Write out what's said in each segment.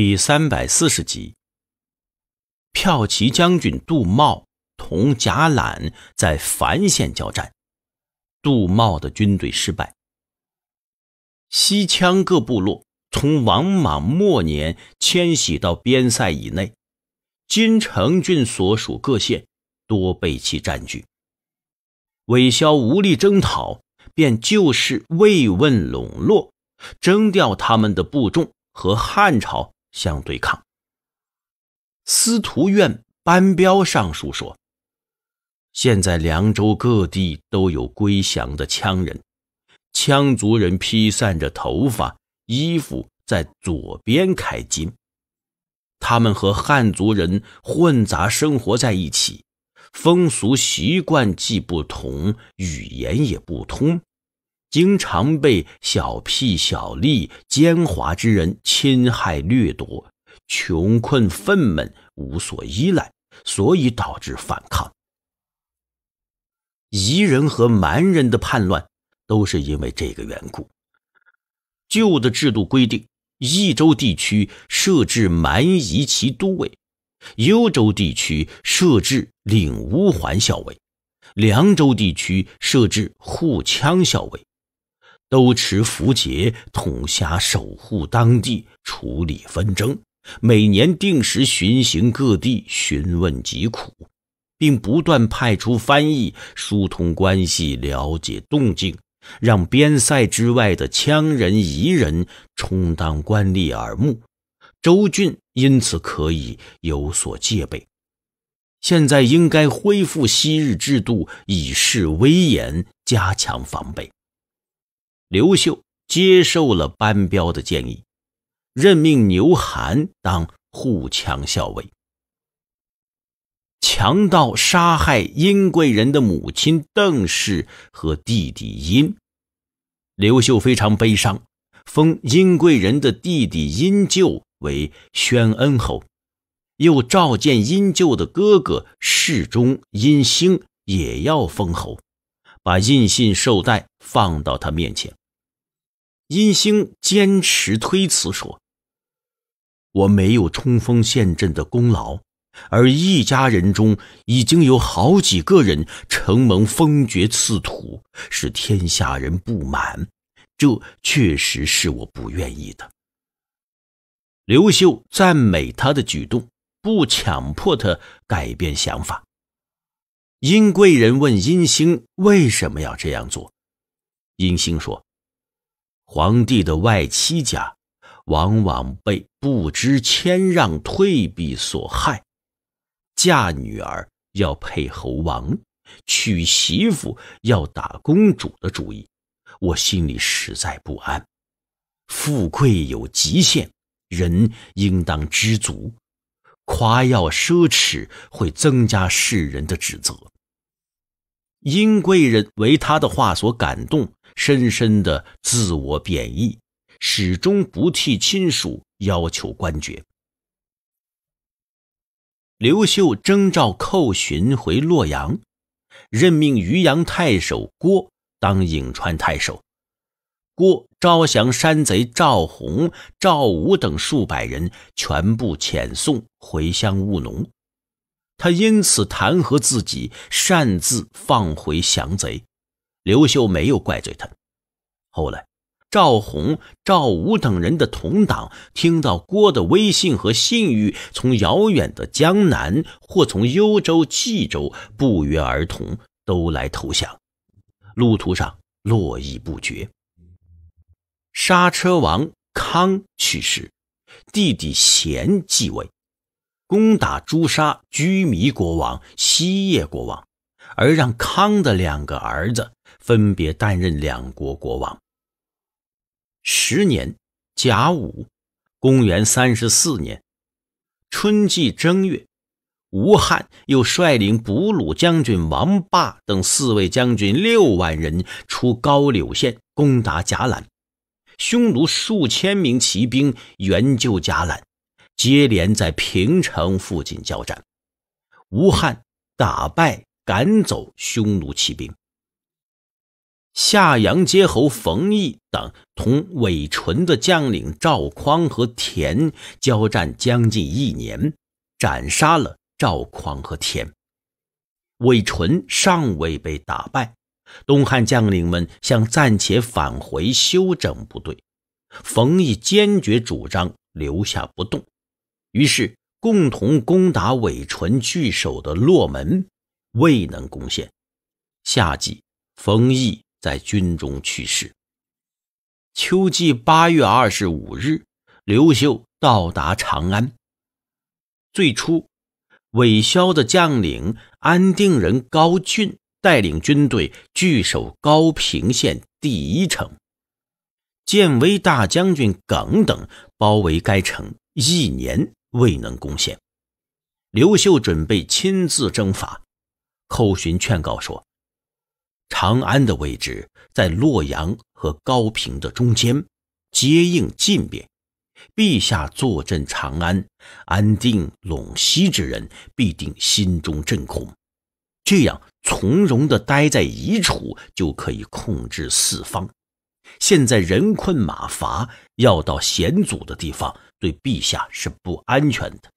第三百四十集，骠骑将军杜茂同贾览在樊县交战，杜茂的军队失败。西羌各部落从王莽末年迁徙到边塞以内，金城郡所属各县多被其占据。韦骁无力征讨，便就事慰问笼络，征调他们的部众和汉朝。相对抗。司徒院班彪上书说：“现在凉州各地都有归降的羌人，羌族人披散着头发，衣服在左边开襟。他们和汉族人混杂生活在一起，风俗习惯既不同，语言也不同。”经常被小屁小利、奸猾之人侵害掠夺，穷困愤懑，无所依赖，所以导致反抗。夷人和蛮人的叛乱，都是因为这个缘故。旧的制度规定，益州地区设置蛮夷骑都尉，幽州地区设置领乌桓校尉，凉州地区设置护羌校尉。都持符节统辖守护当地，处理纷争。每年定时巡行各地，询问疾苦，并不断派出翻译疏通关系，了解动静，让边塞之外的羌人、彝人充当官吏耳目。周郡因此可以有所戒备。现在应该恢复昔日制度，以示威严，加强防备。刘秀接受了班彪的建议，任命牛邯当护羌校尉。强盗杀害殷贵人的母亲邓氏和弟弟殷，刘秀非常悲伤，封殷贵人的弟弟殷旧为宣恩侯，又召见殷旧的哥哥世忠殷兴，也要封侯，把印信绶带放到他面前。殷兴坚持推辞说：“我没有冲锋陷阵的功劳，而一家人中已经有好几个人承蒙封爵赐土，使天下人不满，这确实是我不愿意的。”刘秀赞美他的举动，不强迫他改变想法。殷贵人问殷兴为什么要这样做，殷兴说。皇帝的外戚家，往往被不知谦让退避所害。嫁女儿要配侯王，娶媳妇要打公主的主意。我心里实在不安。富贵有极限，人应当知足。夸耀奢侈，会增加世人的指责。殷贵人为他的话所感动，深深的自我贬义，始终不替亲属要求官爵。刘秀征召寇寻回洛阳，任命渔阳太守郭当颍川太守。郭招降山贼赵弘、赵武等数百人，全部遣送回乡务农。他因此弹劾自己擅自放回降贼，刘秀没有怪罪他。后来，赵弘、赵武等人的同党听到郭的威信和信誉，从遥远的江南或从幽州、冀州，不约而同都来投降，路途上络绎不绝。刹车王康去世，弟弟贤继位。攻打诛杀居弥国王、西叶国王，而让康的两个儿子分别担任两国国王。十年甲午，公元三十四年春季正月，吴汉又率领捕鲁将军王霸等四位将军六万人出高柳县攻打贾兰，匈奴数千名骑兵援救贾兰。接连在平城附近交战，吴汉打败赶走匈奴骑兵。夏阳接侯冯异等同韦纯的将领赵匡和田交战将近一年，斩杀了赵匡和田。韦纯尚未被打败，东汉将领们想暂且返回休整部队，冯异坚决主张留下不动。于是，共同攻打韦纯据守的洛门，未能攻陷。夏季，冯毅在军中去世。秋季八月二十五日，刘秀到达长安。最初，韦骁的将领安定人高俊带领军队据守高平县第一城，建威大将军耿等包围该城一年。未能攻陷，刘秀准备亲自征伐。寇寻劝告说：“长安的位置在洛阳和高平的中间，接应晋兵。陛下坐镇长安，安定陇西之人，必定心中震恐。这样从容地待在一处，就可以控制四方。”现在人困马乏，要到险阻的地方，对陛下是不安全的。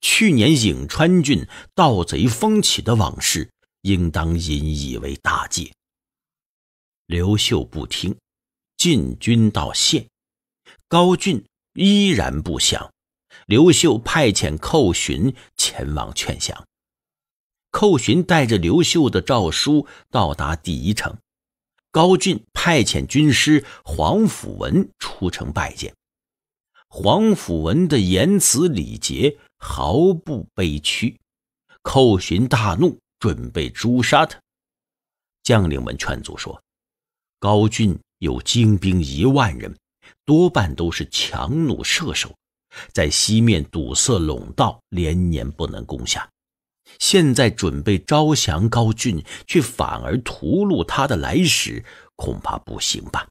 去年颍川郡盗贼风起的往事，应当引以为大戒。刘秀不听，进军到县，高俊依然不降。刘秀派遣寇巡前往劝降，寇寻带着刘秀的诏书到达第一城。高俊派遣军师黄甫文出城拜见，黄甫文的言辞礼节毫不卑屈，寇寻大怒，准备诛杀他。将领们劝阻说：“高俊有精兵一万人，多半都是强弩射手，在西面堵塞陇道，连年不能攻下。”现在准备招降高俊，却反而屠戮他的来使，恐怕不行吧？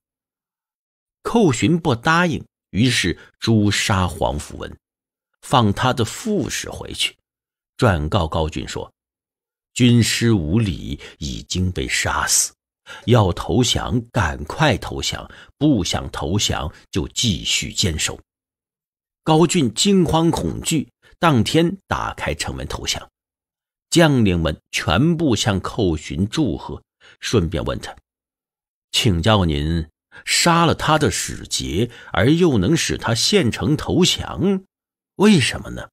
寇巡不答应，于是诛杀黄甫文，放他的副使回去，转告高俊说：“军师无礼，已经被杀死。要投降，赶快投降；不想投降，就继续坚守。”高俊惊慌恐惧，当天打开城门投降。将领们全部向寇寻祝贺，顺便问他：“请教您，杀了他的使节，而又能使他献城投降，为什么呢？”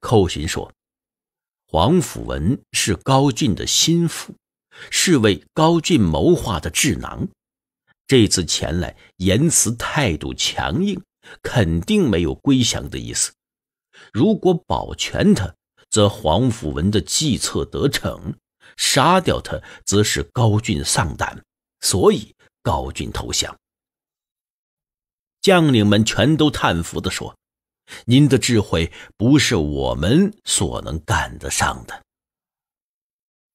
寇寻说：“黄甫文是高进的心腹，是为高进谋划的智囊，这次前来，言辞态度强硬，肯定没有归降的意思。如果保全他。”则黄甫文的计策得逞，杀掉他，则使高俊丧胆，所以高俊投降。将领们全都叹服地说：“您的智慧不是我们所能赶得上的。”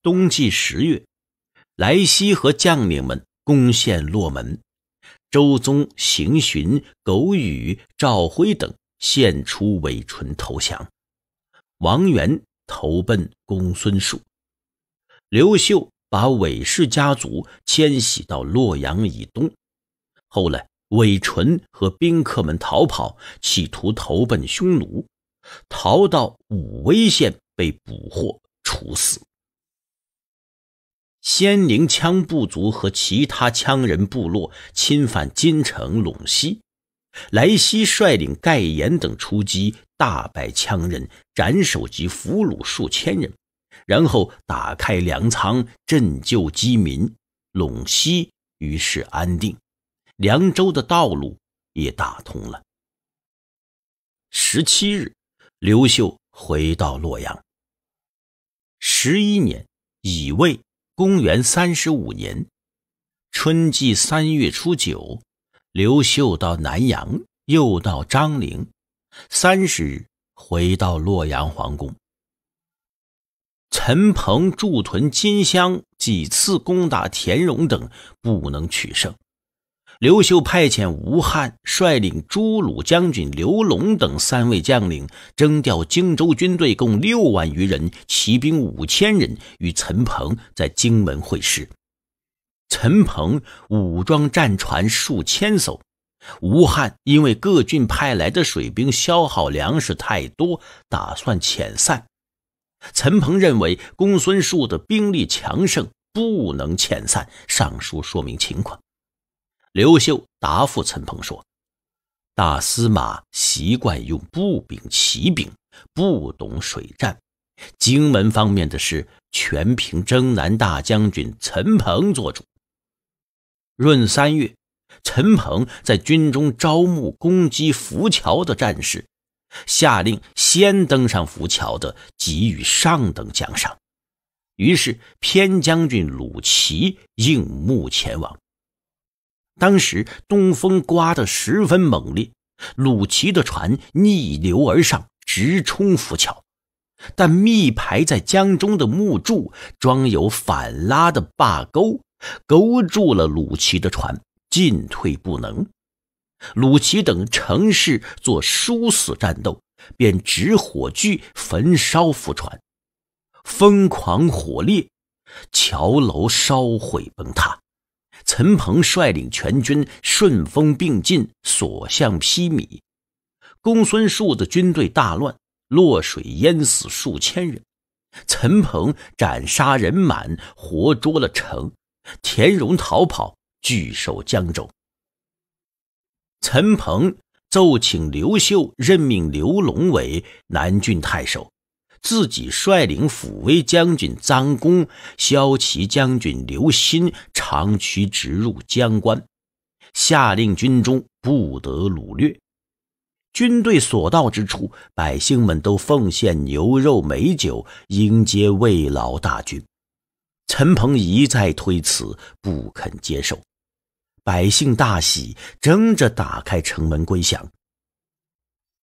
冬季十月，莱西和将领们攻陷洛门，周宗、邢询、苟羽、赵辉等献出伪唇投降。王元投奔公孙述，刘秀把韦氏家族迁徙到洛阳以东。后来，韦纯和宾客们逃跑，企图投奔匈奴，逃到武威县被捕获处死。仙灵羌部族和其他羌人部落侵犯金城陇西。莱西率领盖延等出击，大败羌人，斩首及俘虏数千人，然后打开粮仓，赈救饥民，陇西于是安定，凉州的道路也打通了。十七日，刘秀回到洛阳。十一年乙未，公元三十五年，春季三月初九。刘秀到南阳，又到张陵，三十日回到洛阳皇宫。陈鹏驻屯金乡，几次攻打田荣等，不能取胜。刘秀派遣吴汉率领朱鲁将军刘龙等三位将领，征调荆州军队共六万余人，骑兵五千人，与陈鹏在荆门会师。陈鹏武装战船数千艘。吴汉因为各郡派来的水兵消耗粮食太多，打算遣散。陈鹏认为公孙述的兵力强盛，不能遣散，上书说明情况。刘秀答复陈鹏说：“大司马习惯用步兵、骑兵，不懂水战。荆门方面的事，全凭征南大将军陈鹏做主。”闰三月，陈鹏在军中招募攻击浮桥的战士，下令先登上浮桥的给予上等奖赏。于是偏将军鲁奇应募前往。当时东风刮得十分猛烈，鲁奇的船逆流而上，直冲浮桥，但密排在江中的木柱装有反拉的坝钩。勾住了鲁奇的船，进退不能。鲁奇等城势做殊死战斗，便执火炬焚烧浮船，疯狂火烈，桥楼烧毁崩塌。陈鹏率领全军顺风并进，所向披靡。公孙树的军队大乱，落水淹死数千人。陈鹏斩杀人满，活捉了程。田荣逃跑，据守江州。陈鹏奏请刘秀任命刘龙为南郡太守，自己率领抚威将军张恭、骁骑将军刘歆长驱直入江关，下令军中不得掳掠。军队所到之处，百姓们都奉献牛肉美酒迎接慰劳大军。陈鹏一再推辞，不肯接受。百姓大喜，争着打开城门归降。